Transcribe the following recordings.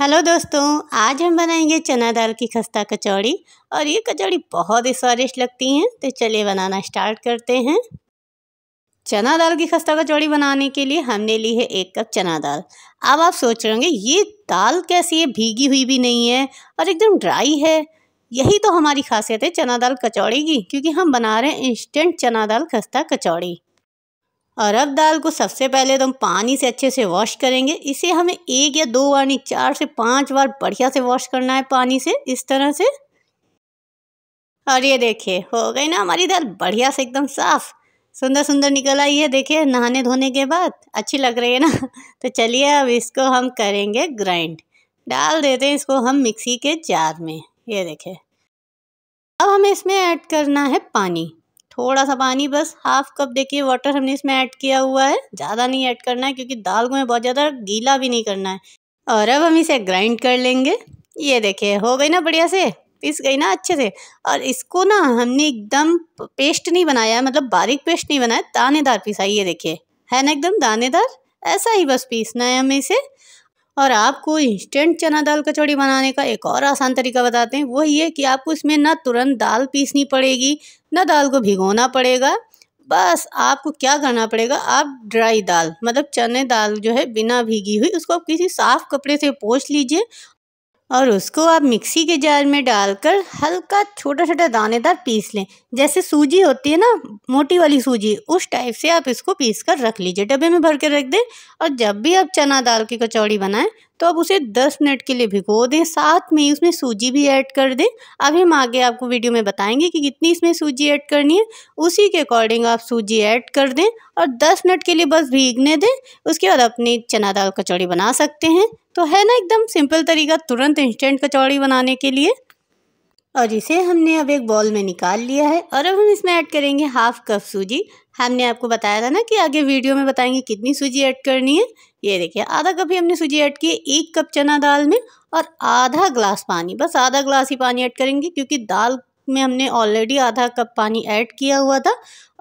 hello दोस्तों आज हम बनाएंगे चना दाल की खस्ता कचौड़ी और ये कचौड़ी बहुत ही स्वादिष्ट लगती हैं तो चलिए बनाना स्टार्ट करते हैं चना दाल की खस्ता कचौड़ी बनाने के लिए हमने ली है एक कप चना दाल अब आप सोच रहे होंगे ये दाल कैसी है भीगी हुई भी नहीं है और एकदम ड्राई है यही तो हमारी खासियत है चना दाल कचौड़ी की क्योंकि हम बना रहे हैं इंस्टेंट चना दाल खस्ता कचौड़ी और अब दाल को सबसे पहले तो हम पानी से अच्छे से वॉश करेंगे इसे हमें एक या दो बार नहीं चार से पाँच बार बढ़िया से वॉश करना है पानी से इस तरह से और ये देखिए हो गई ना हमारी दाल बढ़िया से एकदम साफ़ सुंदर सुंदर निकल आई है देखिए नहाने धोने के बाद अच्छी लग रही है ना तो चलिए अब इसको हम करेंगे ग्राइंड डाल देते हैं इसको हम मिक्सी के जार में ये देखे अब हमें इसमें ऐड करना है पानी थोड़ा सा पानी बस हाफ कप देखिए वाटर हमने इसमें ऐड किया हुआ है ज़्यादा नहीं ऐड करना है क्योंकि दाल को हमें बहुत ज़्यादा गीला भी नहीं करना है और अब हम इसे ग्राइंड कर लेंगे ये देखिए हो गई ना बढ़िया से पिस गई ना अच्छे से और इसको ना हमने एकदम पेस्ट नहीं बनाया मतलब बारीक पेस्ट नहीं बनाया दानेदार पीसा ये देखिए है ना एकदम दानेदार ऐसा ही बस पीसना है हमें इसे और आपको इंस्टेंट चना दाल कचौड़ी बनाने का एक और आसान तरीका बताते हैं वो ये कि आपको इसमें ना तुरंत दाल पीसनी पड़ेगी ना दाल को भिगोना पड़ेगा बस आपको क्या करना पड़ेगा आप ड्राई दाल मतलब चने दाल जो है बिना भीगी हुई उसको आप किसी साफ़ कपड़े से पोछ लीजिए और उसको आप मिक्सी के जार में डालकर हल्का छोटा छोटा दानेदार पीस लें जैसे सूजी होती है ना मोटी वाली सूजी उस टाइप से आप इसको पीस कर रख लीजिए डब्बे में भर के रख दें और जब भी आप चना दाल की कचौड़ी बनाएं तो अब उसे दस मिनट के लिए भिगो दें साथ में ही उसमें सूजी भी ऐड कर दें अब हम आगे आपको वीडियो में बताएंगे कि कितनी इसमें सूजी ऐड करनी है उसी के अकॉर्डिंग आप सूजी ऐड कर दें और दस मिनट के लिए बस भीगने दें उसके बाद अपनी चना दाल कचौड़ी बना सकते हैं तो है ना एकदम सिंपल तरीका तुरंत इंस्टेंट कचौड़ी बनाने के लिए और इसे हमने अब एक बॉल में निकाल लिया है और अब हम इसमें ऐड करेंगे हाफ़ कप सूजी हमने आपको बताया था ना कि आगे वीडियो में बताएंगे कितनी सूजी ऐड करनी है ये देखिए आधा कप ही हमने सूजी ऐड किए एक कप चना दाल में और आधा ग्लास पानी बस आधा ग्लास ही पानी ऐड करेंगे क्योंकि दाल में हमने ऑलरेडी आधा कप पानी ऐड किया हुआ था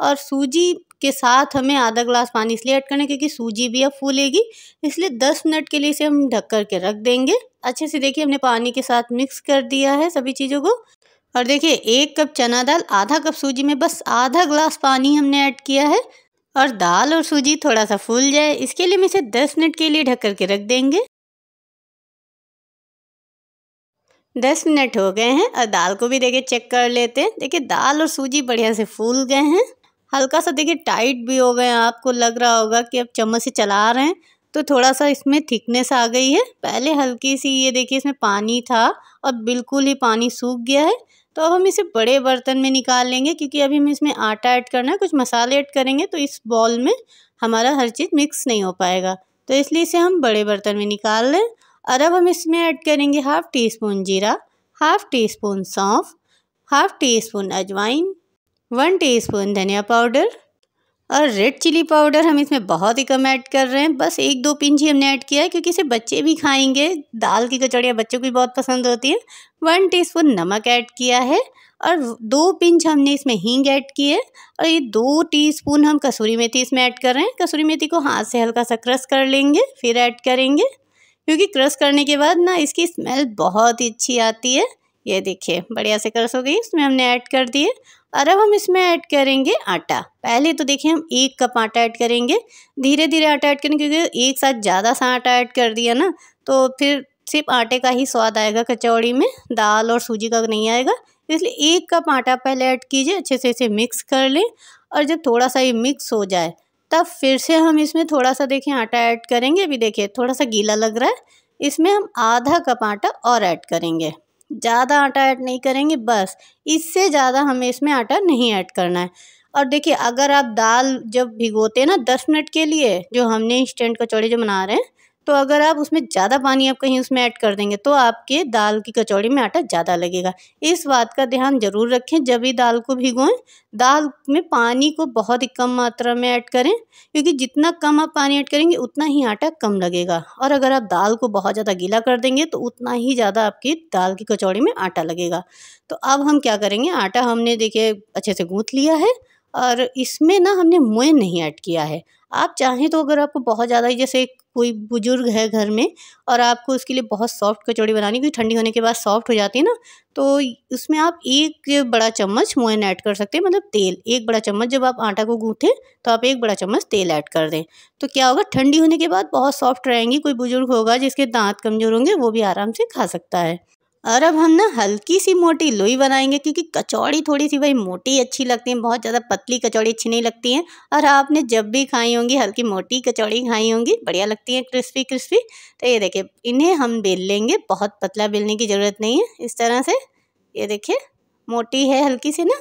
और सूजी के साथ हमें आधा ग्लास पानी इसलिए ऐड करना है क्योंकि सूजी भी अब फूलेगी इसलिए दस मिनट के लिए इसे हम ढक कर के रख देंगे अच्छे से देखिए हमने पानी के साथ मिक्स कर दिया है सभी चीज़ों को और देखिए एक कप चना दाल आधा कप सूजी में बस आधा ग्लास पानी हमने ऐड किया है और दाल और सूजी थोड़ा सा फूल जाए इसके लिए हम इसे 10 मिनट के लिए ढक के रख देंगे 10 मिनट हो गए हैं और दाल को भी देखिए चेक कर लेते हैं देखिए दाल और सूजी बढ़िया से फूल गए हैं हल्का सा देखिए टाइट भी हो गए हैं आपको लग रहा होगा कि अब चम्मच से चला रहे हैं तो थोड़ा सा इसमें थिकनेस आ गई है पहले हल्की सी ये देखिए इसमें पानी था और बिल्कुल ही पानी सूख गया है तो अब हम इसे बड़े बर्तन में निकाल लेंगे क्योंकि अभी हम इसमें आटा ऐड करना है कुछ मसाले ऐड करेंगे तो इस बॉल में हमारा हर चीज़ मिक्स नहीं हो पाएगा तो इसलिए इसे हम बड़े बर्तन में निकाल लें और अब हम इसमें ऐड करेंगे हाफ़ टी स्पून जीरा हाफ़ टी स्पून सौंफ हाफ़ टी स्पून अजवाइन वन टी स्पून धनिया पाउडर और रेड चिली पाउडर हम इसमें बहुत ही कम ऐड कर रहे हैं बस एक दो पिंच ही हमने ऐड किया है क्योंकि इसे बच्चे भी खाएंगे दाल की कचौड़ियाँ बच्चों को भी बहुत पसंद होती है वन टीस्पून नमक ऐड किया है और दो पिंच हमने इसमें हींग ऐड की है और ये दो टीस्पून हम कसूरी मेथी इसमें ऐड कर रहे हैं कसूरी मेथी को हाथ से हल्का सा क्रश कर लेंगे फिर ऐड करेंगे क्योंकि क्रश करने के बाद ना इसकी स्मेल बहुत ही अच्छी आती है ये देखिए बढ़िया से कर्स हो गई इसमें हमने ऐड कर दिए और अब हम इसमें ऐड करेंगे आटा पहले तो देखिए हम एक कप आटा ऐड करेंगे धीरे धीरे आटा ऐड करेंगे क्योंकि एक साथ ज़्यादा सा आटा ऐड कर दिया ना तो फिर सिर्फ आटे का ही स्वाद आएगा कचौड़ी में दाल और सूजी का नहीं आएगा इसलिए एक कप आटा पहले ऐड कीजिए अच्छे से इसे मिक्स कर लें और जब थोड़ा सा ये मिक्स हो जाए तब फिर से हम इसमें थोड़ा सा देखें आटा ऐड करेंगे अभी देखिए थोड़ा सा गीला लग रहा है इसमें हम आधा कप आटा और ऐड करेंगे ज़्यादा आटा ऐड नहीं करेंगे बस इससे ज़्यादा हमें इसमें आटा नहीं ऐड करना है और देखिए अगर आप दाल जब भिगोते हैं ना दस मिनट के लिए जो हमने इंस्टेंट कचौड़ी जो बना रहे हैं तो अगर आप उसमें ज़्यादा पानी आप कहीं उसमें ऐड कर देंगे तो आपके दाल की कचौड़ी में आटा ज़्यादा लगेगा इस बात का ध्यान ज़रूर रखें जब भी दाल को भिगोएं दाल में पानी को बहुत ही कम मात्रा में ऐड करें क्योंकि जितना कम आप पानी ऐड करेंगे उतना ही आटा कम लगेगा और अगर आप दाल को बहुत ज़्यादा गीला कर देंगे तो उतना ही ज़्यादा आपकी दाल की कचौड़ी में आटा लगेगा तो अब हम क्या करेंगे आटा हमने देखिए अच्छे से गूँथ लिया है और इसमें ना हमने मोए नहीं ऐड किया है आप चाहें तो अगर आपको बहुत ज़्यादा जैसे कोई बुज़ुर्ग है घर में और आपको उसके लिए बहुत सॉफ्ट कचौड़ी बनानी क्योंकि ठंडी होने के बाद सॉफ्ट हो जाती है ना तो उसमें आप एक बड़ा चम्मच मोयन ऐड कर सकते हैं मतलब तेल एक बड़ा चम्मच जब आप आटा को गूँथें तो आप एक बड़ा चम्मच तेल ऐड कर दें तो क्या होगा ठंडी होने के बाद बहुत सॉफ्ट रहेंगी कोई बुज़ुर्ग होगा जिसके दांत कमज़ोर होंगे वो भी आराम से खा सकता है और अब हम ना हल्की सी मोटी लोई बनाएंगे क्योंकि कचौड़ी थोड़ी सी भाई मोटी अच्छी लगती है बहुत ज़्यादा पतली कचौड़ी अच्छी नहीं लगती है और आपने जब भी खाई होंगी हल्की मोटी कचौड़ी खाई होंगी बढ़िया लगती है क्रिस्पी क्रिस्पी तो ये देखिए इन्हें हम बेल लेंगे बहुत पतला बेलने की ज़रूरत नहीं है इस तरह से ये देखिए मोटी है हल्की सी ना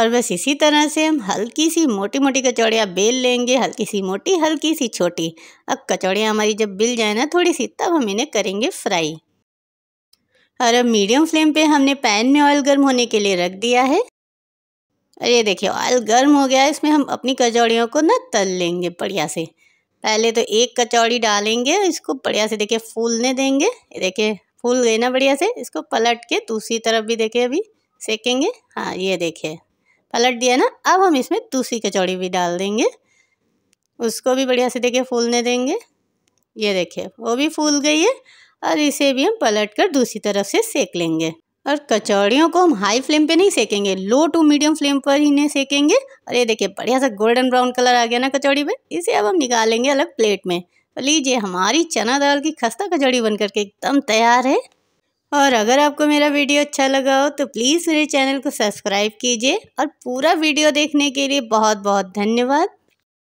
और बस इसी तरह से हम हल्की सी मोटी मोटी कचौड़ियाँ बेल लेंगे हल्की सी मोटी हल्की सी छोटी अब कचौड़ियाँ हमारी जब बिल जाए ना थोड़ी सी तब हम इन्हें करेंगे फ्राई और अब मीडियम फ्लेम पे हमने पैन में ऑयल गर्म होने के लिए रख दिया है और ये देखिए ऑयल गर्म हो गया है इसमें हम अपनी कचौड़ियों को ना तल लेंगे बढ़िया से पहले तो एक कचौड़ी डालेंगे इसको बढ़िया से देखिए फूलने देंगे ये देखिए फूल गए ना बढ़िया से इसको पलट के दूसरी तरफ भी देखिए अभी सेकेंगे हाँ ये देखिए पलट दिया ना अब हम इसमें दूसरी कचौड़ी भी डाल देंगे उसको भी बढ़िया से देखिए फूलने देंगे ये देखिए वो भी फूल गई है और इसे भी हम पलट कर दूसरी तरफ से सेक लेंगे और कचौड़ियों को हम हाई फ्लेम पे नहीं सेकेंगे लो टू मीडियम फ्लेम पर ही इन्हें सेकेंगे और ये देखिए बढ़िया सा गोल्डन ब्राउन कलर आ गया ना कचौड़ी पे इसे अब हम निकालेंगे अलग प्लेट में तो लीजिए हमारी चना दाल की खस्ता कचौड़ी बनकर के एकदम तैयार है और अगर आपको मेरा वीडियो अच्छा लगा हो तो प्लीज़ मेरे चैनल को सब्सक्राइब कीजिए और पूरा वीडियो देखने के लिए बहुत बहुत धन्यवाद